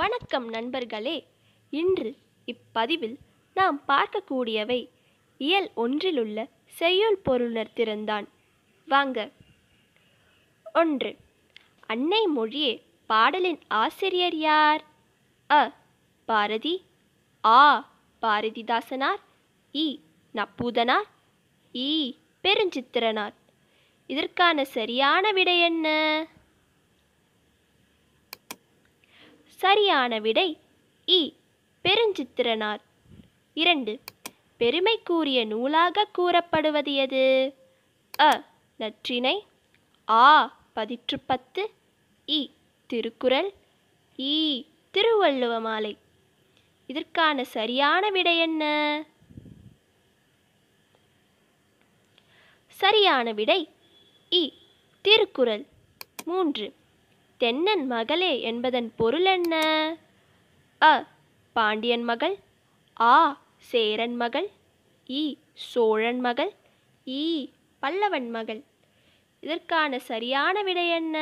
வணக்கம் நண்பர்களே இன்று இப்பதிவில் நாம் பார்க்கக்கூடியவை இயல் ஒன்றிலுள்ள செய்யுள் பொருளர் திறந்தான் வாங்க ஒன்று அன்னை மொழியே பாடலின் ஆசிரியர் யார் அ பாரதி ஆ பாரதிதாசனார் இ நப்பூதனார் இ பெருஞ்சித்திரனார் இதற்கான சரியான விடை என்ன சரியான விடை இ பெருஞ்சித்திரனார் இரண்டு பெருமை கூறிய நூலாக கூறப்படுவது எது அ நற்றினை ஆ பதிற்று பத்து இ திருக்குறள் இ திருவள்ளுவ மாலை இதற்கான சரியான விடை என்ன சரியான விடை இ திருக்குறள் மூன்று தென்னன் மகளே என்பதன் பொருள் என்ன அ பாண்டியன் மகள் ஆ சேரன் மகள் இ சோழன் மகள் இ பல்லவன் மகள் இதற்கான சரியான விடை என்ன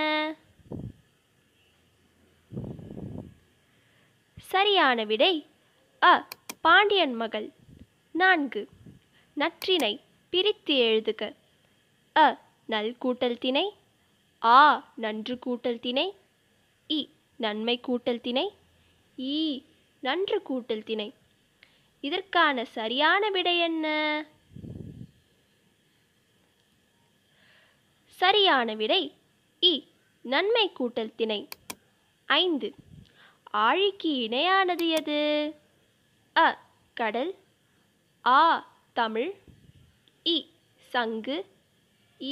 சரியான விடை அ பாண்டியன் மகள் நான்கு நற்றினை பிரித்து எழுதுக அ நல்கூட்டல் திணை ஆ நன்று கூட்டல் திணை இ நன்மை கூட்டல் திணை இ நன்று கூட்டல் திணை இதற்கான சரியான விடை என்ன சரியான விடை இ நன்மை கூட்டல் திணை ஐந்து ஆழிக்கு இணையானது எது அ கடல் ஆ தமிழ் இ சங்கு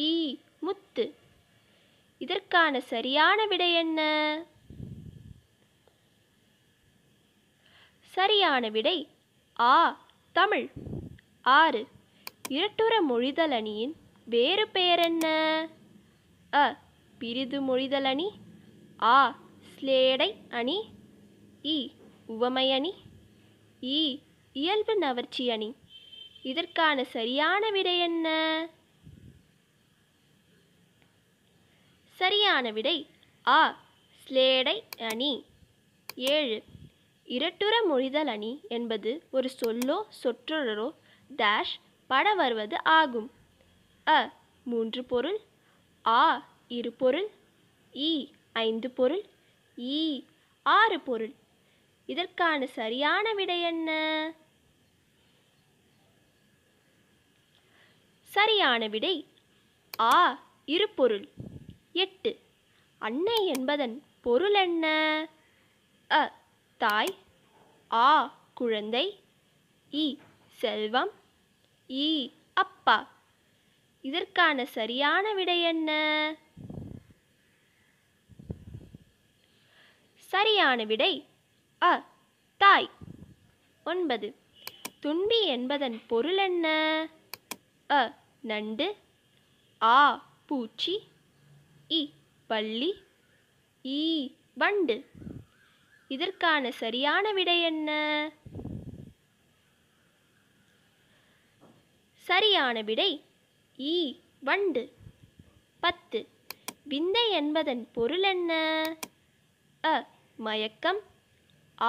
ஈ முத்து இதற்கான சரியான விடை என்ன சரியான விடை ஆ தமிழ் ஆறு இரட்டுர மொழிதல் அணியின் வேறு பெயர் என்ன அ பிரிது மொழிதல் அணி ஆ ஸ்லேடை அணி இ உவமை அணி இ இயல்பு நவர்ச்சி அணி இதற்கான சரியான விடை என்ன சரியான விடை ஆ ஸ்லேடை அணி ஏழு இரட்டுற மொழிதல் அணி என்பது ஒரு சொல்லோ சொற்றொடரோ டேஷ் பட வருவது ஆகும் அ மூன்று பொருள் ஆ இரு பொருள் இ ஐந்து பொருள் ஈ ஆறு பொருள் இதற்கான சரியான விடை என்ன சரியான விடை ஆ இரு பொருள் எட்டு அன்னை என்பதன் பொருள் என்ன அ தாய் ஆ குழந்தை இ செல்வம் இ அப்பா இதற்கான சரியான விடை என்ன சரியான விடை அ தாய் ஒன்பது துன்பி என்பதன் பொருள் என்ன அ நண்டு ஆ பூச்சி இ பள்ளி ஈ வண்டு இதற்கான சரியான விடை என்ன சரியான விடை ஈ வண்டு பத்து விந்தை என்பதன் பொருள் என்ன அ மயக்கம்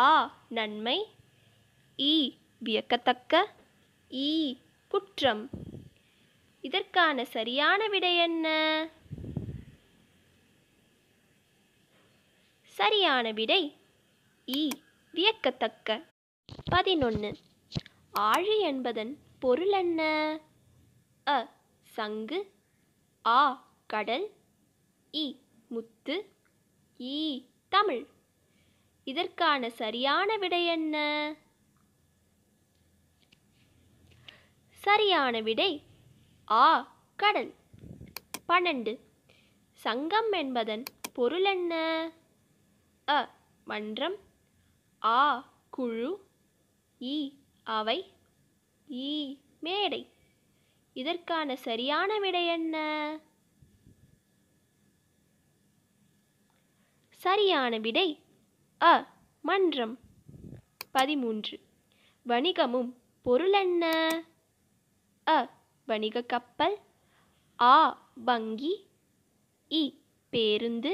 ஆ நன்மை ஈ வியக்கத்தக்க ஈ குற்றம் இதற்கான சரியான விடை என்ன சரியான விடை ஈ வியக்கத்தக்க பதினொன்று ஆழி என்பதன் பொருள் என்ன அ சங்கு ஆ கடல் இ முத்து இ தமிழ் இதற்கான சரியான விடை என்ன சரியான விடை ஆ கடல் பன்னெண்டு சங்கம் என்பதன் பொருள் என்ன அ மன்றம் ஆ குழு இ அவை ஈ மேடை இதற்கான சரியான விடை என்ன சரியான விடை அ மன்றம் பதிமூன்று வணிகமும் பொருள் என்ன அ வணிக கப்பல் ஆ வங்கி இ பேருந்து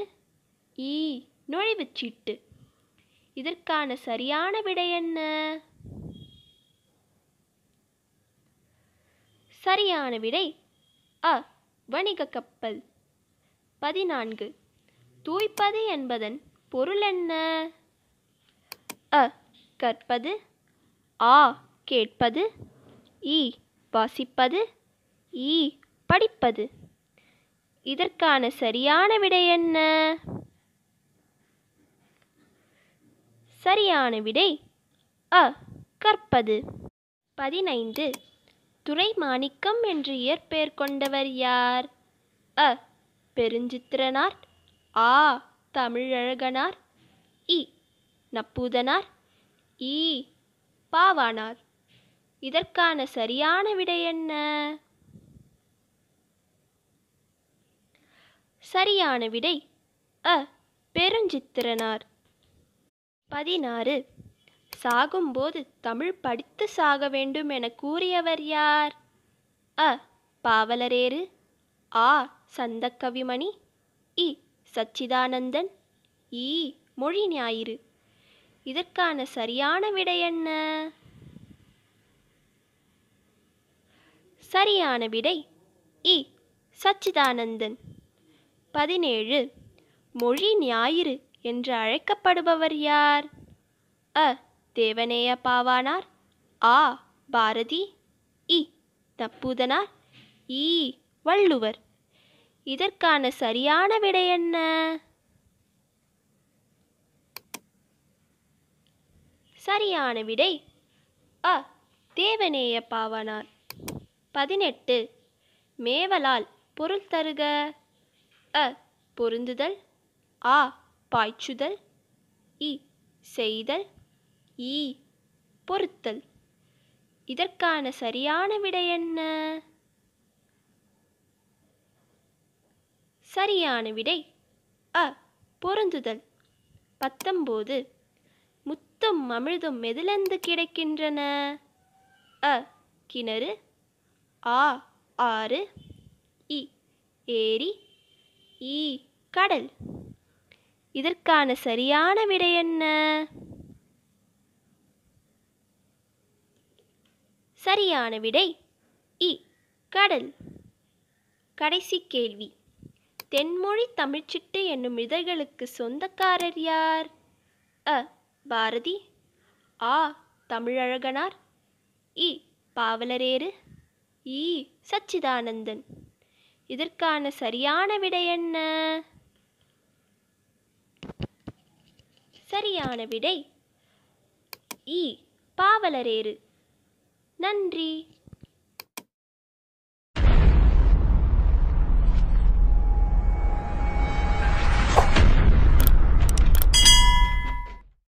இ சீட்டு இதற்கான சரியான விடை என்ன சரியான விடை அ வணிக கப்பல் பதினான்கு தூய்ப்பது என்பதன் பொருள் என்ன அ கற்பது ஆ கேட்பது இ வாசிப்பது இ படிப்பது இதற்கான சரியான விடை என்ன சரியான விடை அ கற்பது பதினைந்து துறை மாணிக்கம் என்று இயற்பெயர் கொண்டவர் யார் அ பெருஞ்சித்திரனார் ஆ தமிழழகனார் இ நப்பூதனார் இ பாவானார் இதற்கான சரியான விடை என்ன சரியான விடை அ பெருஞ்சித்திரனார் பதினாறு சாகும்போது தமிழ் படித்து சாக வேண்டும் என கூறியவர் யார் அ பாவலரேறு ஆ சந்தக்கவிமணி இ சச்சிதானந்தன் இ மொழி ஞாயிறு இதற்கான சரியான விடை என்ன சரியான விடை இ சச்சிதானந்தன் பதினேழு மொழி ஞாயிறு என்று அழைக்கப்படுபவர் யார் அ தேவநேய பாவானார் ஆ பாரதி இ தப்பூதனார் இ வள்ளுவர் இதற்கான சரியான விடை என்ன சரியான விடை அ தேவனேய பாவனார் பதினெட்டு மேவலால் பொருள் தருக அ பொருந்துதல் ஆ பாய்ச்சுதல் இ செய்தல் இ பொருத்தல் இதற்கான சரியான விடை என்ன சரியான விடை அ பொருந்துதல் பத்தொம்போது முத்தும் அமிழ்தும் எதிலிருந்து கிடைக்கின்றன அ கிணறு ஆ ஆறு இ ஏரி ஈ கடல் இதற்கான சரியான விடை என்ன சரியான விடை இ கடல் கடைசி கேள்வி தென்மொழி தமிழ்ச்சிட்டு என்னும் இதழ்களுக்கு சொந்தக்காரர் யார் அ பாரதி ஆ தமிழழகனார் இ பாவலரேறு இ சச்சிதானந்தன் இதற்கான சரியான விடை என்ன சரியான விடை இ பாவலரேறு நன்றி